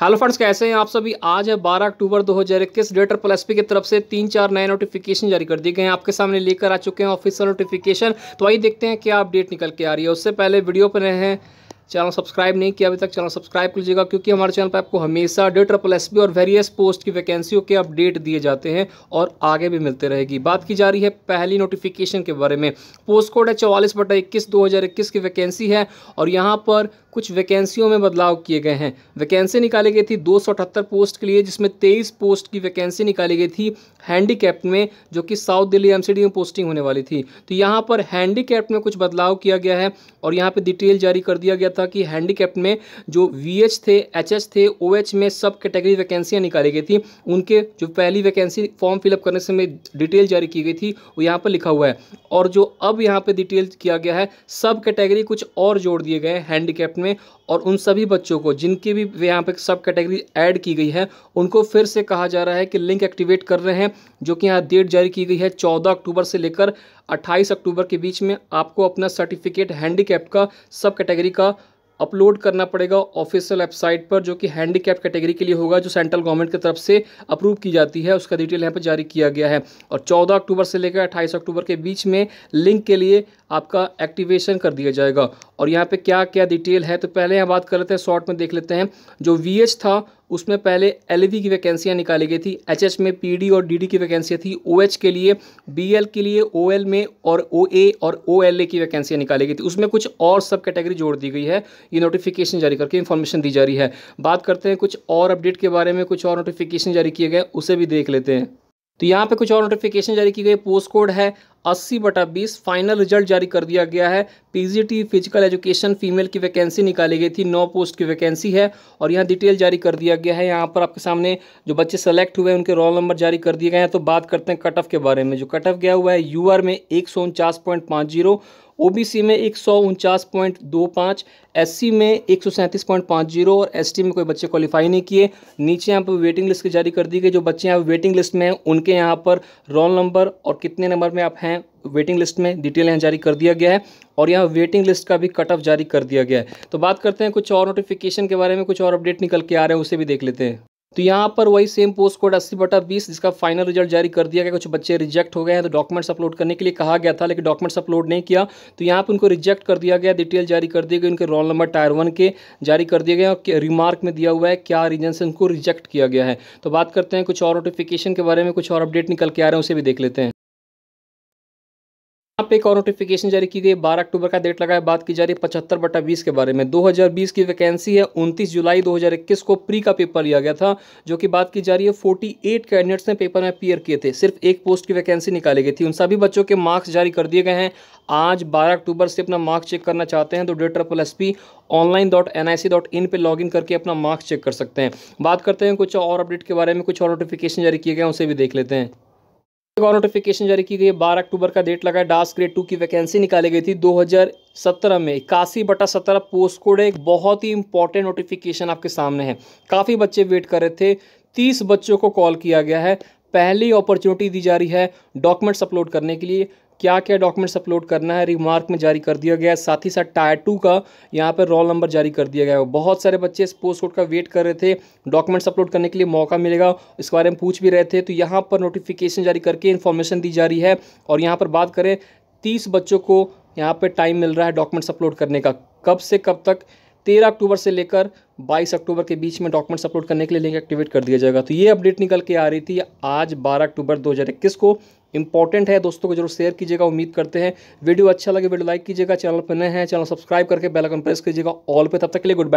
hello friends कैसे हैं आप सभी आज है 12 अक्टूबर 2021 डेटर प्लस पी की तरफ से तीन चार नए नोटिफिकेशन जारी कर दिए गए हैं आपके सामने लेकर आ चुके हैं ऑफिशियल नोटिफिकेशन तो आइए देखते हैं क्या अपडेट निकल के आ रही है उससे पहले वीडियो पर रहे हैं चैनल सब्सक्राइब नहीं किया अभी तक चैनल सब्सक्राइब लीजिएगा क्योंकि हमारे चैनल पर आपको हमेशा डेटर प्लस पी और वेरियस पोस्ट की वैकेंसियों के अपडेट दिए जाते हैं और आगे भी मिलते रहेगी बात की जा रही है पहली नोटिफिकेशन के बारे में पोस्ट कोड है चौवालीस बटा इक्कीस दो की वैकेंसी है और यहाँ पर कुछ वैकेंसियों में बदलाव किए गए हैं वैकेंसी निकाली गई थी दो पोस्ट के लिए जिसमें तेईस पोस्ट की वैकेंसी निकाली गई थी हैंडीकैप्ट में जो कि साउथ दिल्ली एमसीडी में पोस्टिंग होने वाली थी तो यहाँ पर हैंडीकैप्ट में कुछ बदलाव किया गया है और यहाँ पर डिटेल जारी कर दिया गया था कि हैंडीकैप्ट में जो वी थे एच थे ओ में सब कैटेगरी वैकेंसियाँ निकाली गई थी उनके जो पहली वैकेंसी फॉर्म फिलअप करने से डिटेल जारी की गई थी वो यहाँ पर लिखा हुआ है और जो अब यहाँ पर डिटेल किया गया है सब कैटेगरी कुछ और जोड़ दिए गए हैंडी हैंडीकैप्ट में में और उन सभी बच्चों को जिनकी भी यहाँ पे सब कैटेगरी ऐड की गई है उनको फिर से कहा जा रहा है कि लिंक एक्टिवेट कर रहे हैं जो कि यहाँ डेट जारी की गई है चौदह अक्टूबर से लेकर अट्ठाईस अक्टूबर के बीच में आपको अपना सर्टिफिकेट हैंडीकैप का सब कैटेगरी का अपलोड करना पड़ेगा ऑफिशियल वेबसाइट पर जो कि हैंडीकैप कैटेगरी के लिए होगा जो सेंट्रल गवर्नमेंट की तरफ से अप्रूव की जाती है उसका डिटेल यहाँ पर जारी किया गया है और चौदह अक्टूबर से लेकर अट्ठाईस अक्टूबर के बीच में लिंक के लिए आपका एक्टिवेशन कर दिया जाएगा और यहाँ पर क्या क्या डिटेल है तो पहले यहाँ बात कर लेते हैं शॉर्ट में देख लेते हैं जो वी था उसमें पहले एल e की वैकेंसियाँ निकाली गई थी एच में पी और डी की वैकेंसियाँ थी ओ OH के लिए बी के लिए ओ में और ओ और ओ की वैकेंसियाँ निकाली गई थी उसमें कुछ और सब कैटेगरी जोड़ दी गई है ये नोटिफिकेशन जारी करके इन्फॉर्मेशन दी जा रही है बात करते हैं कुछ और अपडेट के बारे में कुछ और नोटिफिकेशन जारी किए गए उसे भी देख लेते हैं तो यहाँ पे कुछ और नोटिफिकेशन जारी की गई पोस्ट कोड है अस्सी बटा बीस फाइनल रिजल्ट जारी कर दिया गया है पीजीटी फिजिकल एजुकेशन फीमेल की वैकेंसी निकाली गई थी नौ पोस्ट की वैकेंसी है और यहाँ डिटेल जारी कर दिया गया है यहाँ पर आपके सामने जो बच्चे सेलेक्ट हुए हैं उनके रोल नंबर जारी कर दिए गए हैं तो बात करते हैं कट ऑफ के बारे में जो कट ऑफ गया हुआ है यू में एक सौ उनचास पॉइंट जीरो ओबीसी में एक सौ उनचास पॉइंट दो पाँच एस में एक सौ सैंतीस पॉइंट पाँच जीरो और एस में कोई बच्चे क्वालिफाई नहीं किए नीचे यहाँ पर वेटिंग लिस्ट की जारी कर दी गई जो बच्चे यहाँ वेटिंग लिस्ट में हैं उनके यहाँ पर रोल नंबर और कितने नंबर में आप हैं हैं वेटिंग लिस्ट में डिटेल यहाँ जारी कर दिया गया है और यहाँ वेटिंग लिस्ट का भी कट ऑफ जारी कर दिया गया है तो बात करते हैं कुछ और नोटिफिकेशन के बारे में कुछ और अपडेट निकल के आ रहे हैं उसे भी देख लेते हैं तो यहाँ पर वही सेम पोस्ट कोड अस्सी बटा बीस जिसका फाइनल रिजल्ट जारी कर दिया गया कुछ बच्चे रिजेक्ट हो गए हैं तो डॉक्यूमेंट्स अपलोड करने के लिए कहा गया था लेकिन डॉक्यूमेंट्स अपलोड नहीं किया तो यहाँ पर उनको रिजेक्ट कर दिया गया डिटेल जारी कर दिए गए उनके रोल नंबर टायर वन के जारी कर दिए गए और रिमार्क में दिया हुआ है क्या रीजन से उनको रिजेक्ट किया गया है तो बात करते हैं कुछ और नोटिफिकेशन के बारे में कुछ और अपडेट निकल के आ रहे हैं उसे भी देख लेते हैं यहाँ पे एक और नोटिफिकेशन जारी की गई 12 अक्टूबर का डेट लगा है बात की जा रही है पचहत्तर बटा बीस के बारे में 2020 की वैकेंसी है 29 जुलाई 2021 को प्री का पेपर लिया गया था जो कि बात की जा रही है 48 कैंडिडेट्स ने पेपर में अपियर किए थे सिर्फ एक पोस्ट की वैकेंसी निकाली गई थी उन सभी बच्चों के मार्क्स जारी कर दिए गए हैं आज बारह अक्टूबर से अपना मार्क्स चेक करना चाहते हैं तो डे प्लस एस पी online dot N I C dot in पर लॉग इन करके अपना मार्क्स चेक कर सकते हैं बात करते हैं कुछ और अपडेट के बारे में कुछ और नोटिफिकेशन जारी किए गए हैं उसे भी देख लेते हैं एक और नोटिफिकेशन जारी की गई है अक्टूबर का डेट लगा डास ग्रेड टू की वैकेंसी निकाली गई थी 2017 में इक्यासी बटा सत्रह पोस्ट कोड एक बहुत ही इंपॉर्टेंट नोटिफिकेशन आपके सामने है काफ़ी बच्चे वेट कर रहे थे तीस बच्चों को कॉल किया गया है पहली अपॉर्चुनिटी दी जा रही है डॉक्यूमेंट्स अपलोड करने के लिए क्या क्या डॉक्यूमेंट्स अपलोड करना है रिमार्क में जारी कर दिया गया है साथ ही साथ टायर टू का यहाँ पर रोल नंबर जारी कर दिया गया है बहुत सारे बच्चे इस पोस्ट कोड का वेट कर रहे थे डॉक्यूमेंट्स अपलोड करने के लिए मौका मिलेगा इसके बारे में पूछ भी रहे थे तो यहाँ पर नोटिफिकेशन जारी करके इन्फॉर्मेशन दी जा रही है और यहाँ पर बात करें तीस बच्चों को यहाँ पर टाइम मिल रहा है डॉक्यूमेंट्स अपलोड करने का कब से कब तक तेरह अक्टूबर से लेकर बाईस अक्टूबर के बीच में डॉक्यूमेंट्स अपलोड करने के लिए लिंक एक्टिवेट कर दिया जाएगा तो ये अपडेट निकल के आ रही थी आज बारह अक्टूबर 2021 को इंपॉर्टेंट है दोस्तों को जरूर शेयर कीजिएगा उम्मीद करते हैं वीडियो अच्छा लगे वीडियो लाइक कीजिएगा चैनल पर नए हैं चैनल सब्सक्राइब करके बेल आइकन प्रेस कीजिएगा ऑल पे तब तक के लिए गुड